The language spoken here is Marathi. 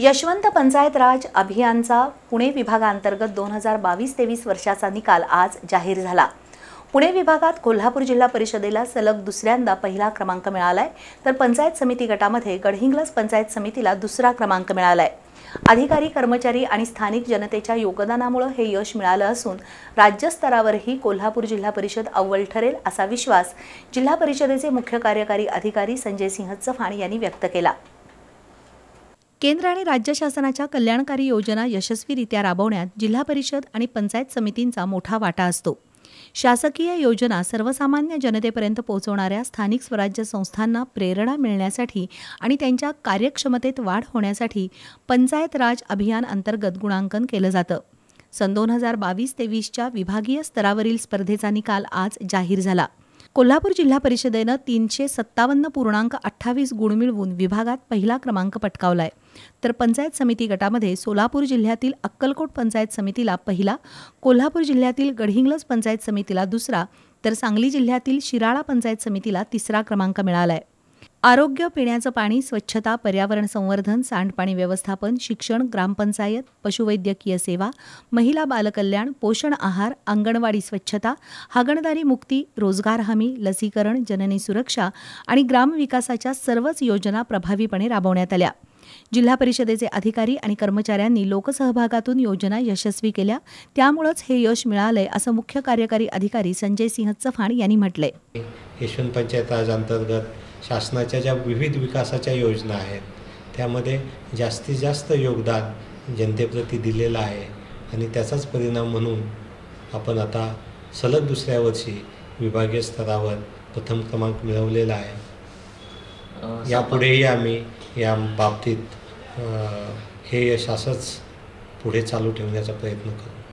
यशवंत पंचायत राज अभियानचा पुणे विभागांतर्गत दोन हजार बावीस तेवीस वर्षाचा निकाल आज जाहीर झाला पुणे विभागात कोल्हापूर जिल्हा परिषदेला सलग दुसऱ्यांदा पहिला क्रमांक मिळाला आहे तर पंचायत समिती गटामध्ये गडहिंग्लज पंचायत समितीला दुसरा क्रमांक मिळाला आहे अधिकारी कर्मचारी आणि स्थानिक जनतेच्या योगदानामुळं हे यश मिळालं असून राज्यस्तरावरही कोल्हापूर जिल्हा परिषद अव्वल ठरेल असा विश्वास जिल्हा परिषदेचे मुख्य कार्यकारी अधिकारी संजय सिंह चव्हाण यांनी व्यक्त केला केंद्र आणि राज्य शासनाच्या कल्याणकारी योजना यशस्वीरित्या राबवण्यात जिल्हा परिषद आणि पंचायत समितींचा मोठा वाटा असतो शासकीय योजना सर्वसामान्य जनतेपर्यंत पोहोचवणाऱ्या स्थानिक स्वराज्य संस्थांना प्रेरणा मिळण्यासाठी आणि त्यांच्या कार्यक्षमतेत वाढ होण्यासाठी पंचायत राज अभियान अंतर्गत गुणांकन केलं जातं सन दोन हजार बावीस तेवीसच्या विभागीय स्तरावरील स्पर्धेचा निकाल आज जाहीर झाला कोल्हापूर जिल्हा परिषदेनं तीनशे सत्तावन्न पूर्णांक अठ्ठावीस गुण मिळवून विभागात पहिला क्रमांक पटकावला आहे तर पंचायत समिती गटामध्ये सोलापूर जिल्ह्यातील अक्कलकोट पंचायत समितीला पहिला कोल्हापूर जिल्ह्यातील गडहिंग्लज पंचायत समितीला दुसरा तर सांगली जिल्ह्यातील शिराळा पंचायत समितीला तिसरा क्रमांक मिळाला आहे आरोग्य पिण्याचं पाणी स्वच्छता पर्यावरण संवर्धन सांडपाणी व्यवस्थापन शिक्षण ग्रामपंचायत पशुवैद्यकीय सेवा महिला बालकल्याण पोषण आहार अंगणवाडी स्वच्छता हागणदारी मुक्ती रोजगार हमी लसीकरण जननी सुरक्षा आणि ग्रामविकासाच्या सर्वच योजना प्रभावीपणे राबवण्यात आल्या जिल्हा परिषदेचे अधिकारी आणि कर्मचाऱ्यांनी लोकसहभागातून योजना यशस्वी केल्या त्यामुळंच हे यश मिळालंय असं मुख्य कार्यकारी अधिकारी संजय सिंह चव्हाण यांनी म्हटलंय यशवंत पंचायत आज अंतर्गत शासनाच्या ज्या विविध विकासाच्या योजना आहेत त्यामध्ये जास्तीत जास्त योगदान जनतेप्रती दिलेलं आहे आणि त्याचाच परिणाम म्हणून आपण आता सलग दुसऱ्या वर्षी विभागीय स्तरावर प्रथम क्रमांक मिळवलेला आहे यापुढेही आम्ही या बाबतीत हे यशासच पुढे चालू ठेवण्याचा प्रयत्न करू